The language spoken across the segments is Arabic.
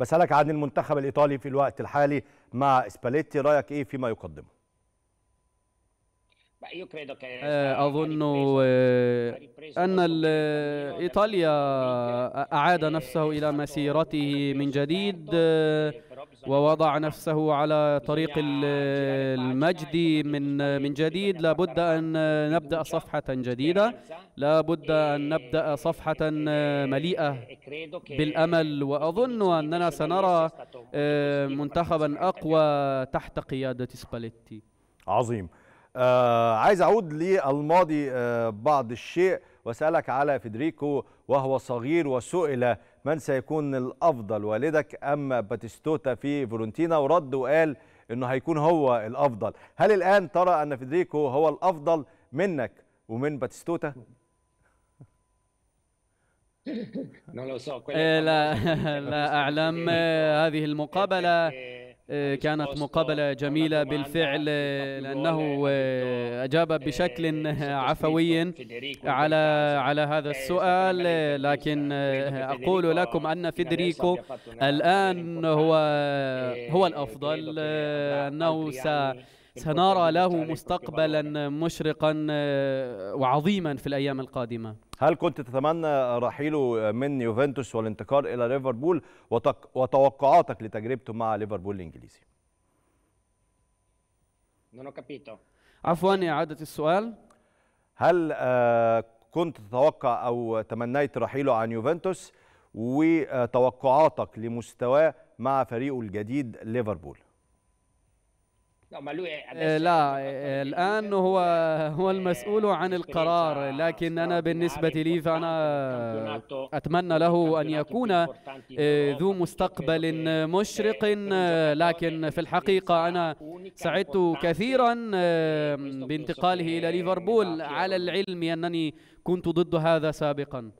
بسألك عن المنتخب الإيطالي في الوقت الحالي مع سباليتي رأيك إيه فيما يقدمه؟ أظن أن إيطاليا أعاد نفسه إلى مسيرته من جديد ووضع نفسه على طريق المجد من من جديد لابد ان إيه، نبدا صفحه جديده لابد ان نبدا صفحه مليئه إيه، بالامل واظن اننا سنرى آه، منتخبا اقوى تحت قياده سباليتي عظيم آه عايز اعود للماضي آه بعض الشيء واسالك على فيدريكو وهو صغير وسئل من سيكون الافضل والدك ام باتيستوتا في فيورنتينا ورد وقال انه هيكون هو الافضل هل الان ترى ان فيدريكو هو الافضل منك ومن باتيستوتا لا لا آه، اعلم آه، هذه المقابله إيه، آه، كانت مقابلة جميلة بالفعل آه، لأنه آه، أجاب بشكل عفوي على على هذا السؤال لكن أقول لكم أن فيدريكو الآن هو هو الأفضل أنه س سنرى له مستقبلا مشرقا وعظيما في الأيام القادمة هل كنت تتمنى رحيله من يوفنتوس والانتقال الى ليفربول وتوقعاتك لتجربته مع ليفربول الانجليزي عفوا اعاده السؤال هل آه، كنت تتوقع او تمنيت رحيله عن يوفنتوس وتوقعاتك لمستواه مع فريقه الجديد ليفربول لا ما آه، لا آه، الان هو هو آه، المسؤول عن القرار لكن انا بالنسبه لي فانا اتمنى له ان يكون ذو مستقبل مشرق لكن في الحقيقه انا سعدت كثيرا بانتقاله الى ليفربول على العلم انني كنت ضد هذا سابقا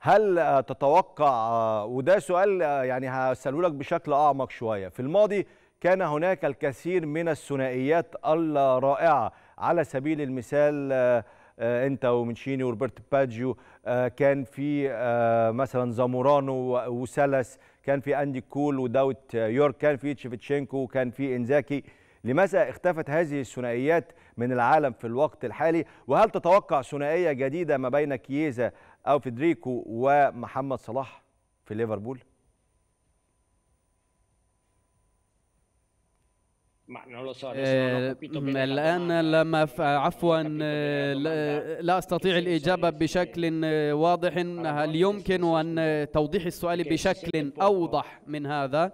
هل تتوقع وده سؤال يعني هسأله لك بشكل اعمق شويه في الماضي كان هناك الكثير من الثنائيات الرائعة على سبيل المثال آه، آه، انت ومنشيني وروبرت باجيو آه، كان في مثلا زامورانو وسلس كان في اندي كول وداوت يورك كان في تشيفتشينكو وكان في انزاكي لماذا اختفت هذه الثنائيات من العالم في الوقت الحالي وهل تتوقع ثنائيه جديده ما بين كييزا او فيدريكو ومحمد صلاح في ليفربول؟ الآن لما عفوا لا, لا أستطيع الإجابة بشكل eh, واضح هل يمكن أن توضيح السؤال بشكل أوضح من هذا؟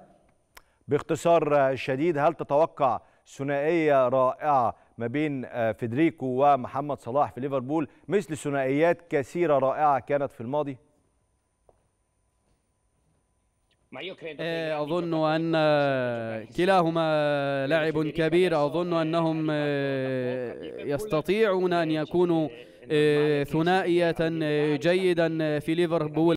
باختصار شديد هل تتوقع ثنائية رائعة ما بين آه، فيدريكو ومحمد صلاح في ليفربول مثل ثنائيات كثيرة رائعة كانت في الماضي؟ Eh, أظن أن كلاهما لاعب كبير أظن أنهم e يستطيعون أن يكونوا eh, ثنائية جيدا في ليفربول